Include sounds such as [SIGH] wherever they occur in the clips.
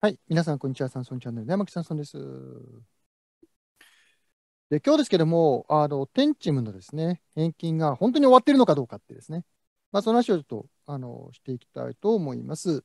はい、皆さん、こんにちは。サンソンチャンネルの山木さんさんです。で、今日ですけども、あの、テンチムのですね、返金が本当に終わっているのかどうかってですね、まあ、その話をちょっと、あの、していきたいと思います。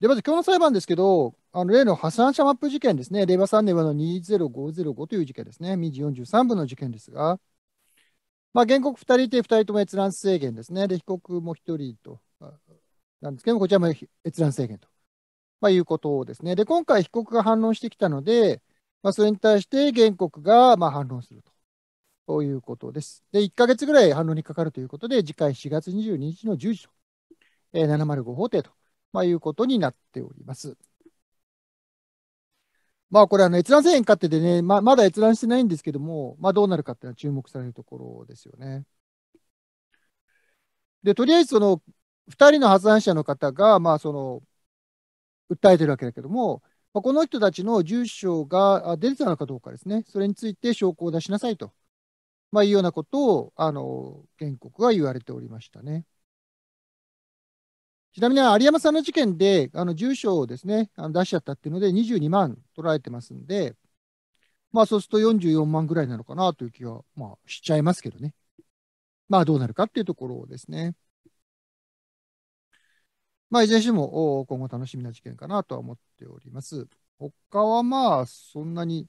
で、まず今日の裁判ですけど、あの例の破産者マップ事件ですね、令和3年の20505という事件ですね、民事43部の事件ですが、まあ、原告2人いて2人とも閲覧制限ですね、で、被告も1人となんですけども、こちらも閲覧制限と、まあ、いうことですね。で、今回、被告が反論してきたので、まあ、それに対して原告がまあ反論すると。ということです。で、1ヶ月ぐらい反論にかかるということで、次回4月22日の10時と、え705法廷と、まあ、いうことになっております。まあ、これ、あの、閲覧制限かってでね、まあ、まだ閲覧してないんですけども、まあ、どうなるかっていうのは注目されるところですよね。で、とりあえず、その、2人の発案者の方が、まあ、その訴えてるわけだけども、まあ、この人たちの住所が出てたのかどうかですね、それについて証拠を出しなさいと、まあ、いうようなことをあの原告は言われておりましたね。ちなみに有山さんの事件であの住所をですねあの出しちゃったっていうので、22万取られてますんで、まあ、そうすると44万ぐらいなのかなという気は、まあ、しちゃいますけどね。まあ、どうなるかっていうところですね。まあ、いずれにしても今後楽しみな事件かなとは思っております。他はまあ、そんなに、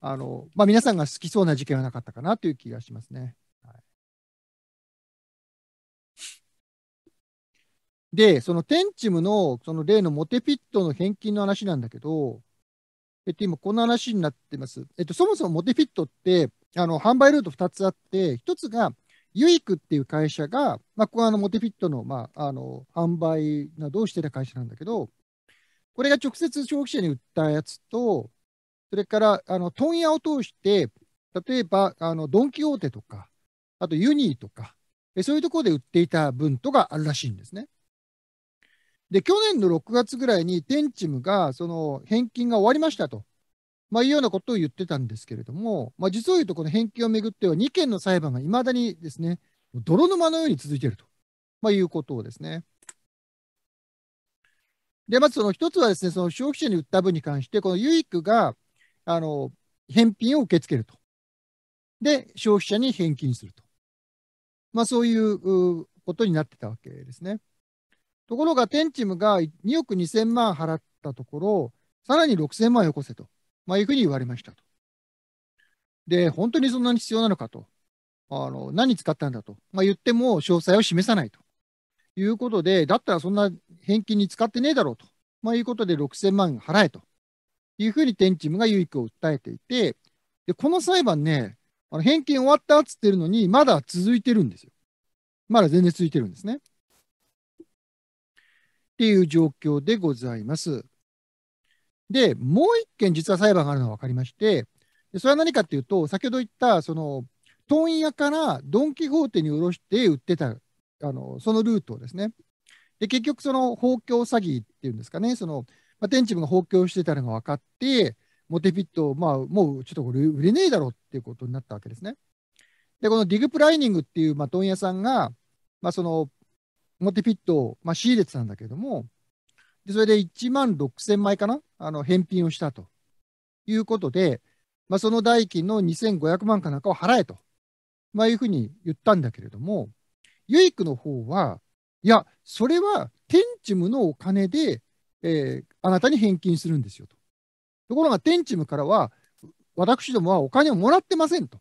あの、まあ、皆さんが好きそうな事件はなかったかなという気がしますね。はい、で、そのテンチムの、その例のモテピットの返金の話なんだけど、えっと、今、こんな話になってます。えっと、そもそもモテピットって、あの、販売ルート2つあって、1つが、ユイクっていう会社が、まあ、ここはあのモテフィットの,、まあ、あの販売などをしてた会社なんだけど、これが直接消費者に売ったやつと、それからあの問屋を通して、例えばあのドン・キホーテとか、あとユニーとか、そういうところで売っていた分とがあるらしいんですね。で、去年の6月ぐらいにテンチムがその返金が終わりましたと。まあ、いうようなことを言ってたんですけれども、まあ、実を言うと、この返金をめぐっては、2件の裁判がいまだにですね、泥沼のように続いていると、まあ、いうことをですね。で、まずその一つはですね、その消費者に売った分に関して、このユイクがあの返品を受け付けると。で、消費者に返金すると。まあ、そういうことになってたわけですね。ところが、テンチムが2億2000万払ったところ、さらに6000万よこせと。まあ、いうふうに言われましたと。で、本当にそんなに必要なのかと。あの何使ったんだと、まあ、言っても詳細を示さないということで、だったらそんな返金に使ってねえだろうと、まあ、いうことで6000万払えというふうに天チームが唯一を訴えていて、でこの裁判ね、あの返金終わったっつってるのに、まだ続いてるんですよ。まだ全然続いてるんですね。っていう状況でございます。で、もう一件実は裁判があるのが分かりまして、それは何かっていうと、先ほど言った、その、問屋からドン・キホーテに卸して売ってた、あの、そのルートをですね。で、結局その、包協詐欺っていうんですかね、その、まあ、天智が包協してたのが分かって、モテピットを、まあ、もうちょっとこれ売れねえだろうっていうことになったわけですね。で、このディグプライニングっていう、まあ、問屋さんが、まあ、その、モテピットを、まあ、仕入れてたんだけれども、でそれで1万6000枚かなあの返品をしたということで、まあ、その代金の2500万かなんかを払えと、まあ、いうふうに言ったんだけれども、ユイクの方は、いや、それは天チムのお金で、えー、あなたに返金するんですよと。ところが、天チムからは、私どもはお金をもらってませんと。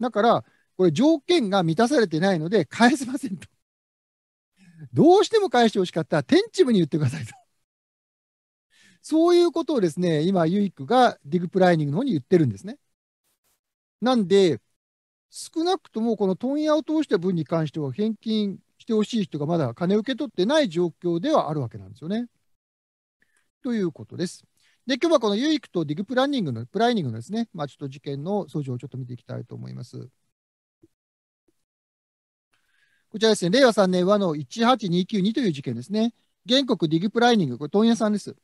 だから、これ条件が満たされてないので返せませんと。どうしても返してほしかったら、天チムに言ってくださいと。そういうことをですね、今、ユイクがディグプライニングの方に言ってるんですね。なんで、少なくともこの問屋を通した分に関しては、返金してほしい人がまだ金を受け取ってない状況ではあるわけなんですよね。ということです。で、今日はこのユイクとディグプランニングの、プライニングのですね、まあ、ちょっと事件の訴状をちょっと見ていきたいと思います。こちらですね、令和3年和の18292という事件ですね。原告ディグプライニング、これ問屋さんです。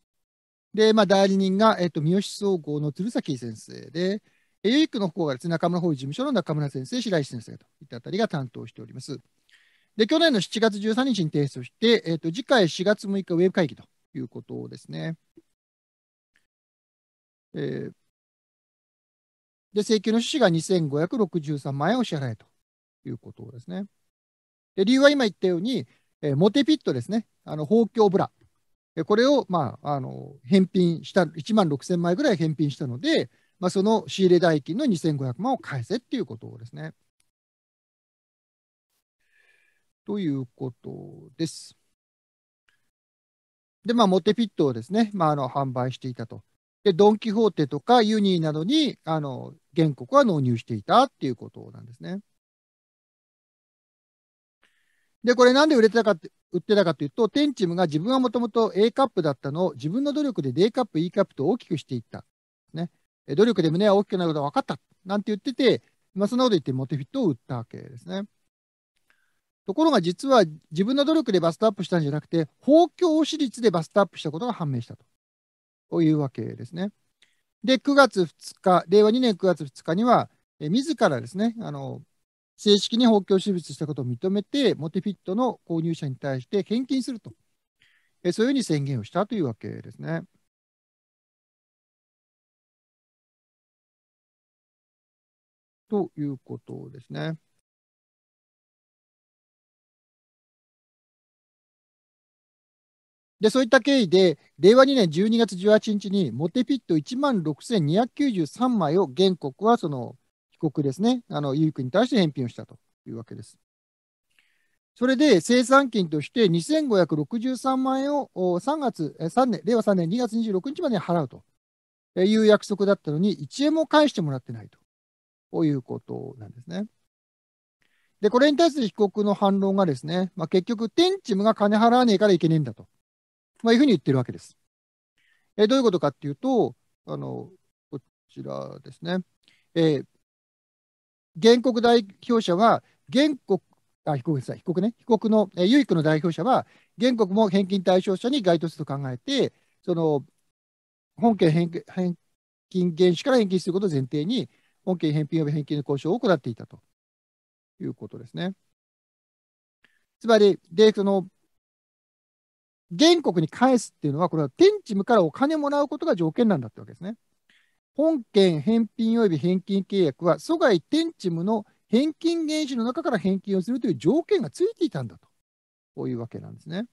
で、まあ、代理人が、えっと、三好総合の鶴崎先生で、栄養育の方がですね、中村法医事務所の中村先生、白石先生といったあたりが担当しております。で、去年の7月13日に提出して、えっと、次回4月6日ウェブ会議ということですね。えー、で、請求の趣旨が2563万円を支払えということですね。で、理由は今言ったように、えー、モテピットですね、あの、包協ブラこれを、まあ、あの返品した、1万6000枚ぐらい返品したので、まあ、その仕入れ代金の2500万を返せっていうことですね。ということです。で、まあ、モテピットをですね、まあ、あの販売していたと。で、ドン・キホーテとかユニーなどにあの原告は納入していたっていうことなんですね。で、これなんで売れてたかって売ってたかというと、テンチームが自分はもともと A カップだったのを自分の努力で D カップ、E カップと大きくしていった。ね、努力で胸は大きくなることは分かった。なんて言ってて、まあ、そんなこと言ってモテフィットを売ったわけですね。ところが実は自分の努力でバストアップしたんじゃなくて、法教私立でバストアップしたことが判明したというわけですね。で、9月2日、令和2年9月2日には、え自らですね、あの正式に法教手術したことを認めて、モテフィットの購入者に対して返金すると、えそういうふうに宣言をしたというわけですね。ということですね。で、そういった経緯で、令和2年12月18日に、モテフィット1万6293枚を原告はその被告ですね、あのユークに対して返品をしたというわけです。それで生産金として2563万円を3月3年、令和3年2月26日まで払うという約束だったのに、1円も返してもらってないということなんですね。で、これに対する被告の反論がですね、まあ、結局、天チムが金払わねえからいけねえんだと、まあ、いうふうに言ってるわけです。えどういうことかっていうと、あのこちらですね、えー、原告代表者は、原告、あ、被告です。被告ね。被告の、え一の代表者は、原告も返金対象者に該当すると考えて、その、本件返返金原資から返金することを前提に、本件返品及び返金の交渉を行っていたということですね。つまり、で、その、原告に返すっていうのは、これは天地無からお金もらうことが条件なんだってわけですね。本件返品及び返金契約は、蘇外天チムの返金原資の中から返金をするという条件がついていたんだと、こういうわけなんですね。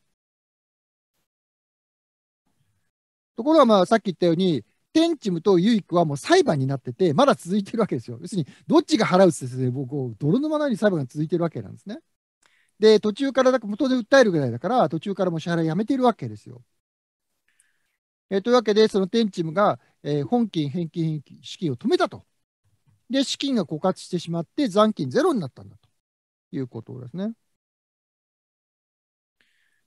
ところが、まあ、さっき言ったように、天チムとユイクはもう裁判になってて、まだ続いてるわけですよ。要するに、どっちが払うってですね、僕、泥沼のように裁判が続いてるわけなんですね。で、途中から、だ元で訴えるぐらいだから、途中からもう支払いやめてるわけですよ。えー、というわけで、そのテンチムが、えー、本金、返金、返金、資金を止めたと。で、資金が枯渇してしまって、残金ゼロになったんだということですね。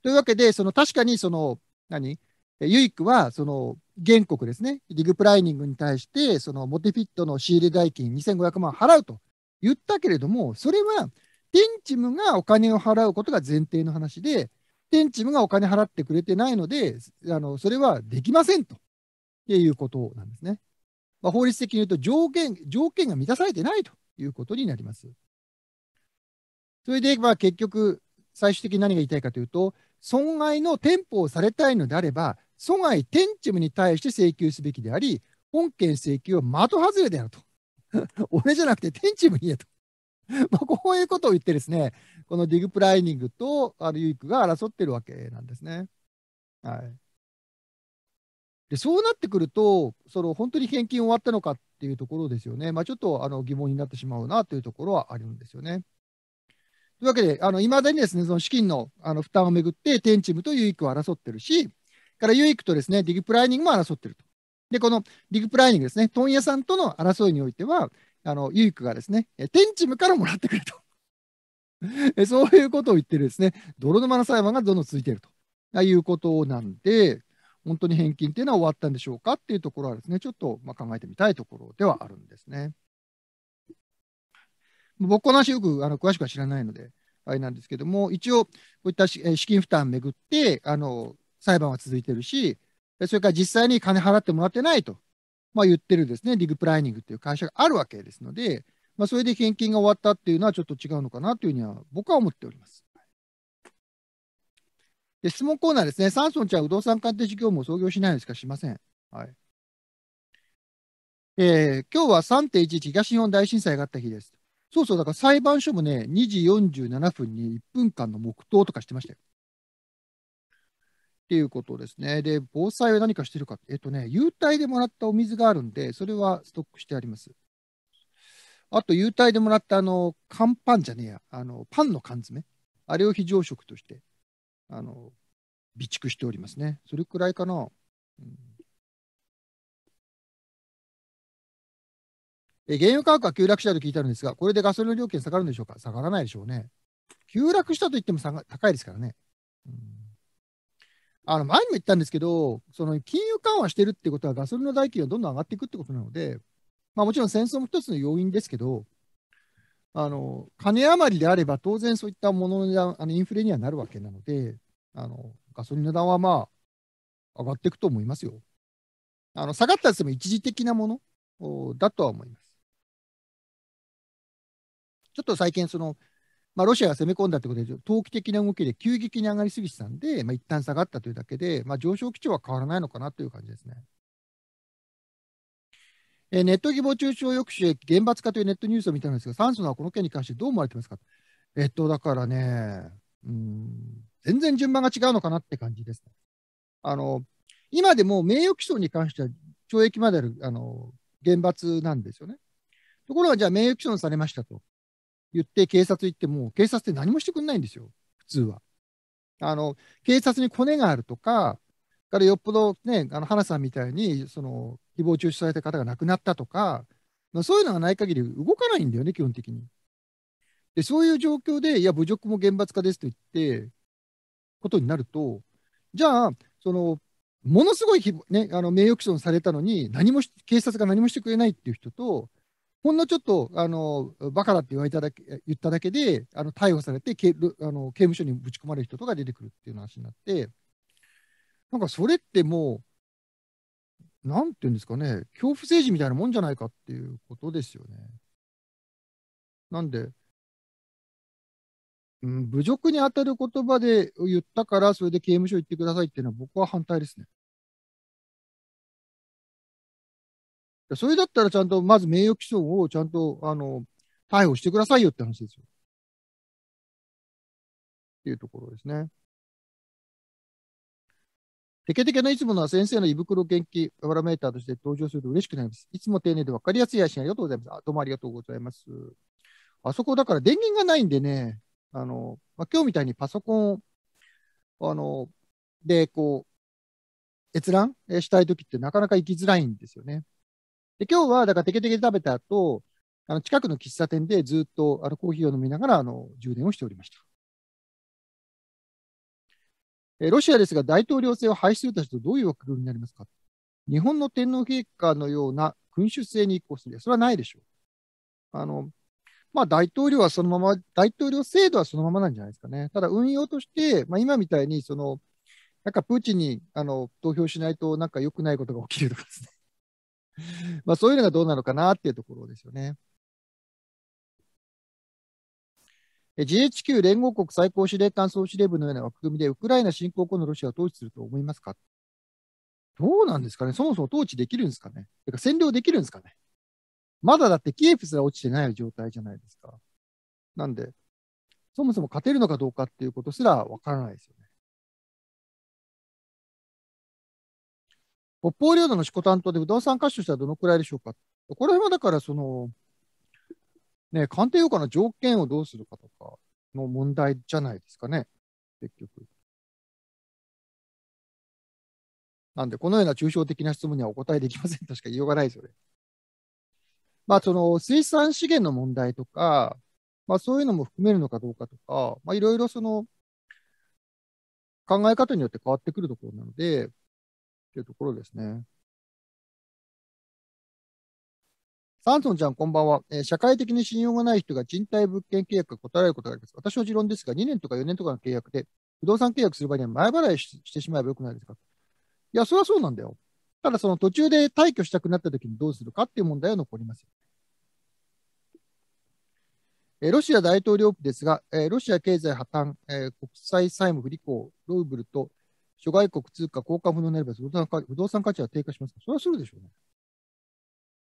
というわけで、その確かにその、何ユイクは、その、原告ですね、リグプライニングに対して、そのモテフィットの仕入れ代金2500万払うと言ったけれども、それは、テンチムがお金を払うことが前提の話で、店チームがお金払ってくれてないので、あのそれはできませんということなんですね。まあ、法律的に言うと条件、条件が満たされてないということになります。それで、まあ、結局、最終的に何が言いたいかというと、損害の店舗をされたいのであれば、損害店チームに対して請求すべきであり、本件請求は的外れであると。[LAUGHS] 俺じゃなくて店チームに言えと。[LAUGHS] まあこういうことを言ってですね、このディグプライニングとあのユイクが争ってるわけなんですね。はい、でそうなってくると、その本当に返金終わったのかっていうところですよね、まあ、ちょっとあの疑問になってしまうなというところはあるんですよね。というわけで、いまだにですねその資金のあの負担をめぐって、テンチームとユイクを争ってるし、からユイクとですねディグプライニングも争ってると。で、このディグプライニングですね、問屋さんとの争いにおいては、あのユイクがですね、天チムからもらってくれと [LAUGHS] そういうことを言ってるですね、泥沼の裁判がどんどん続いているということなんで、本当に返金っていうのは終わったんでしょうかっていうところはですね、ちょっとま考えてみたいところではあるんですね。僕この話よくあの詳しくは知らないので、あれなんですけども、一応、こういった資金負担めぐって、あの裁判は続いているし、それから実際に金払ってもらってないとまあ、言ってるですね、リグプライニングという会社があるわけですので、まあ、それで献金が終わったっていうのはちょっと違うのかなというふうには僕は思っております。で質問コーナーですね。サンソンちゃん、不動産鑑定事業も創業しないんですかしません。はい。えー、今日は3.11東日本大震災があった日です。そうそう、だから裁判所もね、2時47分に1分間の黙祷とかしてましたよ。っていうことですね。で、防災は何かしてるか、えっとね、優待でもらったお水があるんで、それはストックしてあります。あと、優待でもらったあの、乾パンじゃねえや、あの、パンの缶詰、あれを非常食として、あの、備蓄しておりますね。それくらいかな。うん、え原油価格が急落したと聞いたんですが、これでガソリン料金下がるんでしょうか下がらないでしょうね。急落したといっても下が高いですからね。うんあの前にも言ったんですけど、その金融緩和してるってことは、ガソリンの代金がどんどん上がっていくってことなので、まあ、もちろん戦争も一つの要因ですけど、あの金余りであれば、当然そういったもののあのインフレにはなるわけなので、あのガソリンの値段はまあ、上がっていくと思いますよ。あの下がったとしても一時的なものだとは思います。ちょっと最近、そのまあ、ロシアが攻め込んだということで、投機的な動きで急激に上がりすぎてたんで、まあ、一旦下がったというだけで、まあ、上昇基調は変わらないのかなという感じですね。えー、ネット誹謗中傷抑止へ厳罰化というネットニュースを見たんですが、酸素のこの件に関してどう思われてますかえっと、だからね、うん、全然順番が違うのかなって感じです、あの、今でも名誉毀損に関しては懲役まである、の、厳罰なんですよね。ところが、じゃあ名誉毀損されましたと。言って警察行っても、警察って何もしてくれないんですよ、普通は。あの、警察にコネがあるとか、からよっぽどね、あの、花さんみたいに、その、誹謗中傷された方が亡くなったとか、まあ、そういうのがない限り動かないんだよね、基本的に。で、そういう状況で、いや、侮辱も厳罰化ですと言って、ことになると、じゃあ、その、ものすごい、ね、あの名誉毀損されたのに、何も警察が何もしてくれないっていう人と、ほんのちょっと、あの、バカだって言われただけ、言っただけで、あの、逮捕されて、刑あの刑務所にぶち込まれる人とか出てくるっていう話になって、なんかそれってもう、なんていうんですかね、恐怖政治みたいなもんじゃないかっていうことですよね。なんで、うん、侮辱に当たる言葉で言ったから、それで刑務所行ってくださいっていうのは僕は反対ですね。それだったらちゃんと、まず名誉毀損をちゃんと、あの、逮捕してくださいよって話ですよ。っていうところですね。テケテケのいつものは先生の胃袋元気パラメーターとして登場すると嬉しくなります。いつも丁寧で分かりやすい配信ありがとうございます。あどうもありがとうございます。あそこだから電源がないんでね、あの、まあ、今日みたいにパソコン、あの、で、こう、閲覧したいときってなかなか行きづらいんですよね。で、今日は、だからテケテケで食べた後、あの近くの喫茶店でずっとあのコーヒーを飲みながらあの充電をしておりました。えロシアですが、大統領制を廃止するとしとどういう枠組みになりますか日本の天皇陛下のような君主制に移行する。それはないでしょう。あの、まあ、大統領はそのまま、大統領制度はそのままなんじゃないですかね。ただ、運用として、まあ、今みたいに、その、なんかプーチンにあの投票しないと、なんか良くないことが起きるとかですね。[LAUGHS] まあそういうのがどうなのかなっていうところですよね。GHQ 連合国最高司令官総司令部のような枠組みで、ウクライナ侵攻後のロシアを統治すると思いますかどうなんですかねそもそも統治できるんですかねてか占領できるんですかねまだだってキエフすら落ちてない状態じゃないですか。なんで、そもそも勝てるのかどうかっていうことすらわからないですよ北方領土の四股担当でうどん参加としたらどのくらいでしょうか。これはだから、その、ね、鑑定用かの条件をどうするかとかの問題じゃないですかね、結局。なんで、このような抽象的な質問にはお答えできませんとしか言いようがないですよね。まあ、その水産資源の問題とか、まあ、そういうのも含めるのかどうかとか、まあ、いろいろその考え方によって変わってくるところなので、ていうところですね。サンソンちゃん、こんばんは、えー、社会的に信用がない人が賃貸物件契約が断られることがあります。私の持論ですが、2年とか4年とかの契約で、不動産契約する場合には前払いしてしまえばよくないですかいや、それはそうなんだよ。ただ、その途中で退去したくなった時にどうするかっていう問題は残ります。えー、ロシア大統領府ですが、えー、ロシア経済破綻、え国際債務不履行、ローブルと諸外国通貨交換不能になれば不動産価、不動産価値は低下しますそれはするでしょうね。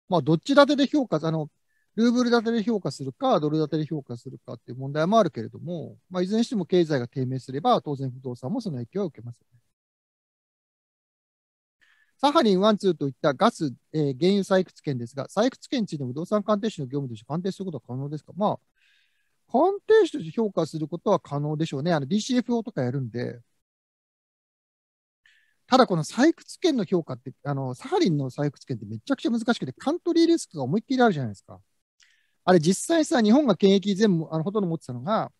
まあ、どっち建てで評価、あの、ルーブル建てで評価するか、ドル建てで評価するかっていう問題もあるけれども、まあ、いずれにしても経済が低迷すれば、当然不動産もその影響を受けますよね。サハリン1、2といったガス、えー、原油採掘権ですが、採掘権についても不動産鑑定士の業務として鑑定することは可能ですかまあ、鑑定士として評価することは可能でしょうね。あの DCFO とかやるんで、ただこの採掘権の評価って、あの、サハリンの採掘権ってめちゃくちゃ難しくて、カントリーリスクが思いっきりあるじゃないですか。あれ実際さ、日本が権益全部、あの、ほとんど持ってたのが、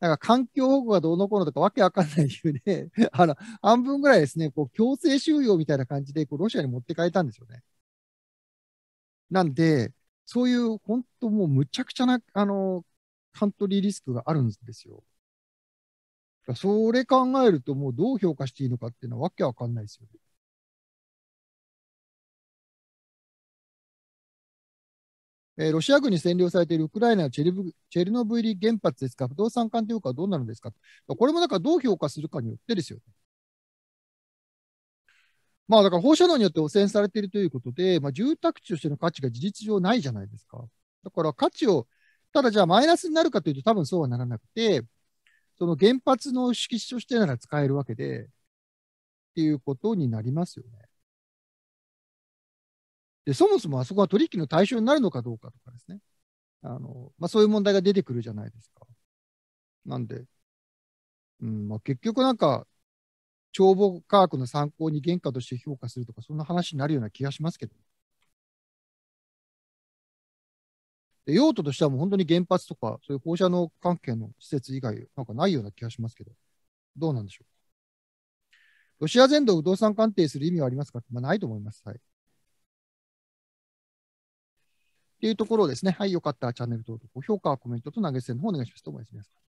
なんか環境保護がどうのこうのとかわけわかんない理由で、[LAUGHS] あの、半分ぐらいですね、こう強制収容みたいな感じで、こうロシアに持って帰ったんですよね。なんで、そういう本当もうむちゃくちゃな、あの、カントリーリスクがあるんですよ。それ考えると、もうどう評価していいのかっていうのはわけわかんないですよね。えー、ロシア軍に占領されているウクライナのチェルブチェルノブイリ原発ですか、不動産鑑定評はどうなるんですか、これもだからどう評価するかによってですよね。まあだから放射能によって汚染されているということで、まあ、住宅地としての価値が事実上ないじゃないですか。だから価値を、ただじゃあマイナスになるかというと、多分そうはならなくて、その原発の敷地としてなら使えるわけで、っていうことになりますよね。で、そもそもあそこは取引の対象になるのかどうかとかですね。あの、まあ、そういう問題が出てくるじゃないですか。なんで、うん、まあ、結局なんか、帳簿価格の参考に原価として評価するとか、そんな話になるような気がしますけど、ね。で用途としてはもう本当に原発とか、そういう放射能関係の施設以外、なんかないような気がしますけど、どうなんでしょうロシア全土を不動産鑑定する意味はありますか、まあ、ないと思います。はい。っていうところですね。はい、よかったらチャンネル登録、評価、コメントと投げ銭の方お願いします。どうもおやすみなさい。